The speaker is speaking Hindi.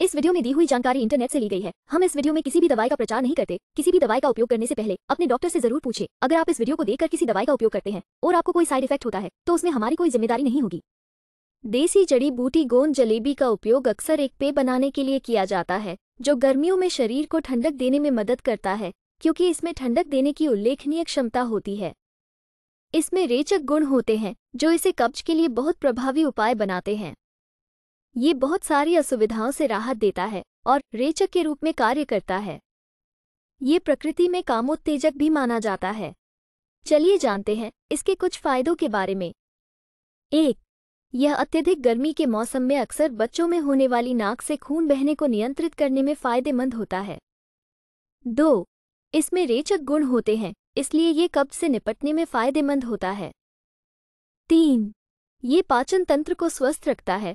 इस वीडियो में दी हुई जानकारी इंटरनेट से ली गई है हम इस वीडियो में किसी भी दवाई का प्रचार नहीं करते किसी भी दवाई का उपयोग करने से पहले अपने डॉक्टर से जरूर पूछे अगर आप इस वीडियो को देखकर किसी दवाई का उपयोग करते हैं और आपको कोई साइड इफेक्ट होता है तो उसमें हमारी कोई जिम्मेदारी नहीं होगी देसी जड़ी बूटी गोंद जलेबी का उपयोग अक्सर एक पेय बनाने के लिए किया जाता है जो गर्मियों में शरीर को ठंडक देने में मदद करता है क्योंकि इसमें ठंडक देने की उल्लेखनीय क्षमता होती है इसमें रेचक गुण होते हैं जो इसे कब्ज के लिए बहुत प्रभावी उपाय बनाते हैं ये बहुत सारी असुविधाओं से राहत देता है और रेचक के रूप में कार्य करता है ये प्रकृति में कामोत्तेजक भी माना जाता है चलिए जानते हैं इसके कुछ फायदों के बारे में एक यह अत्यधिक गर्मी के मौसम में अक्सर बच्चों में होने वाली नाक से खून बहने को नियंत्रित करने में फायदेमंद होता है दो इसमें रेचक गुण होते हैं इसलिए ये कब्ज से निपटने में फायदेमंद होता है तीन ये पाचन तंत्र को स्वस्थ रखता है